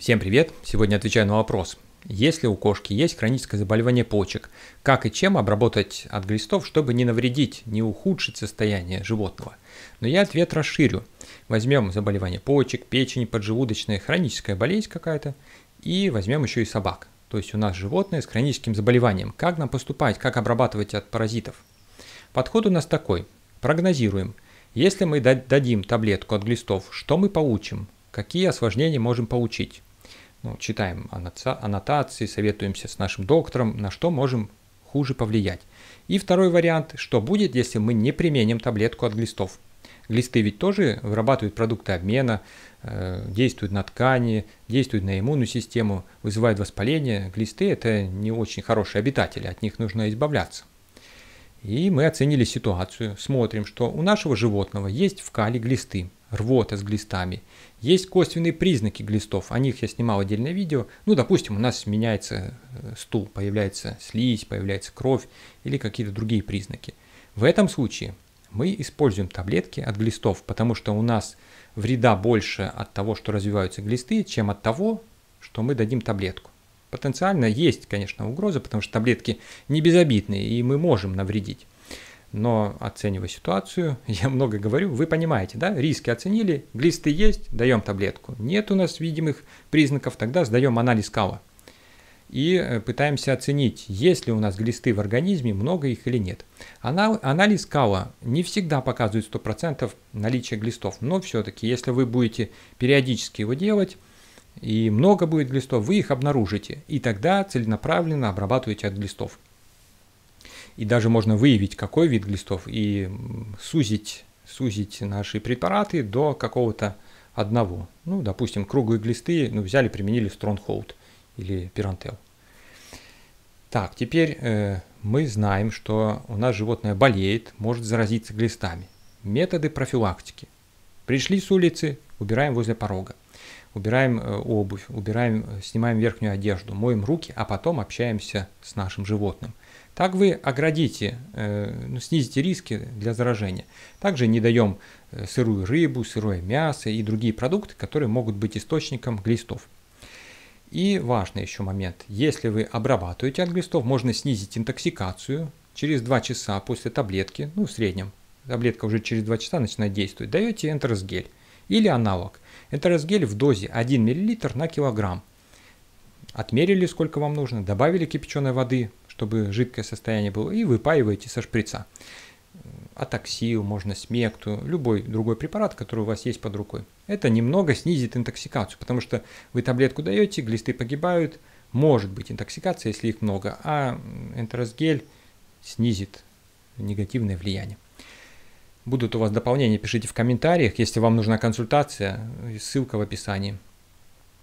Всем привет! Сегодня отвечаю на вопрос. Если у кошки есть хроническое заболевание почек, как и чем обработать от глистов, чтобы не навредить, не ухудшить состояние животного? Но я ответ расширю. Возьмем заболевание почек, печени, поджелудочная, хроническая болезнь какая-то, и возьмем еще и собак. То есть у нас животное с хроническим заболеванием. Как нам поступать, как обрабатывать от паразитов? Подход у нас такой. Прогнозируем. Если мы дадим таблетку от глистов, что мы получим? Какие осложнения можем получить? ну, читаем аннотации, советуемся с нашим доктором, на что можем хуже повлиять. И второй вариант, что будет, если мы не применим таблетку от глистов. Глисты ведь тоже вырабатывают продукты обмена, э, действуют на ткани, действуют на иммунную систему, вызывают воспаление. Глисты – это не очень хорошие обитатели, от них нужно избавляться. И мы оценили ситуацию, смотрим, что у нашего животного есть в кале глисты, рвота с глистами, есть косвенные признаки глистов, о них я снимал отдельное видео. Ну, допустим, у нас меняется э, стул, появляется слизь, появляется кровь или какие-то другие признаки. В этом случае мы используем таблетки от глистов, потому что у нас вреда больше от того, что развиваются глисты, чем от того, что мы дадим таблетку. Потенциально есть, конечно, угроза, потому что таблетки не безобидные, и мы можем навредить. Но оценивая ситуацию, я много говорю, вы понимаете, да, риски оценили, глисты есть, даем таблетку. Нет у нас видимых признаков, тогда сдаем анализ кала. И э, пытаемся оценить, есть ли у нас глисты в организме, много их или нет. Анализ кала не всегда показывает 100% наличие глистов, но все-таки, если вы будете периодически его делать, и много будет глистов, вы их обнаружите, и тогда целенаправленно обрабатываете от глистов. И даже можно выявить, какой вид глистов, и сузить, сузить наши препараты до какого-то одного. Ну, допустим, круглые глисты, ну, взяли, применили Stronghold или Пирантел. Так, теперь э, мы знаем, что у нас животное болеет, может заразиться глистами. Методы профилактики. Пришли с улицы, убираем возле порога убираем э, обувь, убираем, э, снимаем верхнюю одежду, моем руки, а потом общаемся с нашим животным. Так вы оградите, э, ну, снизите риски для заражения. Также не даем сырую рыбу, сырое мясо и другие продукты, которые могут быть источником глистов. И важный еще момент. Если вы обрабатываете от глистов, можно снизить интоксикацию через 2 часа после таблетки, ну в среднем. Таблетка уже через 2 часа начинает действовать. Даете энтеросгель или аналог. Энтеросгель в дозе 1 мл на килограмм. Отмерили, сколько вам нужно, добавили кипяченой воды, чтобы жидкое состояние было, и выпаиваете со шприца. Атаксию, можно смекту, любой другой препарат, который у вас есть под рукой. Это немного снизит интоксикацию, потому что вы таблетку даете, глисты погибают, может быть интоксикация, если их много, а энтеросгель снизит негативное влияние. Будут у вас дополнения, пишите в комментариях. Если вам нужна консультация, ссылка в описании.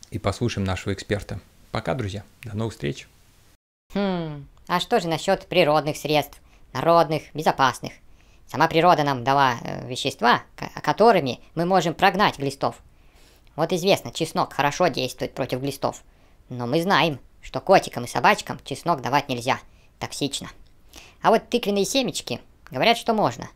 И послушаем нашего эксперта. Пока, друзья. До новых встреч. Хм, а что же насчет природных средств? Народных, безопасных? Сама природа нам дала э, вещества, которыми мы можем прогнать глистов. Вот известно, чеснок хорошо действует против глистов. Но мы знаем, что котикам и собачкам чеснок давать нельзя. Токсично. А вот тыквенные семечки говорят, что можно.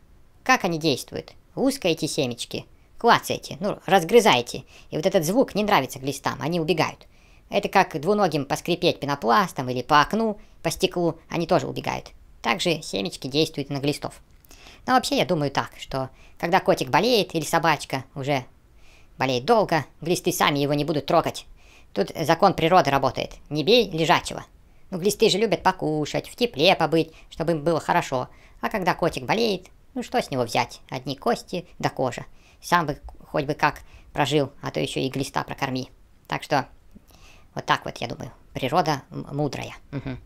Как они действуют? Лускаете семечки, клацаете, ну, разгрызаете. И вот этот звук не нравится глистам, они убегают. Это как двуногим поскрипеть пенопластом или по окну, по стеклу, они тоже убегают. Также семечки действуют на глистов. Но вообще я думаю так, что когда котик болеет или собачка уже болеет долго, глисты сами его не будут трогать. Тут закон природы работает. Не бей лежачего. Ну, глисты же любят покушать, в тепле побыть, чтобы им было хорошо. А когда котик болеет, ну что с него взять? Одни кости да кожа. Сам бы хоть бы как прожил, а то еще и глиста прокорми. Так что вот так вот, я думаю, природа мудрая. Угу.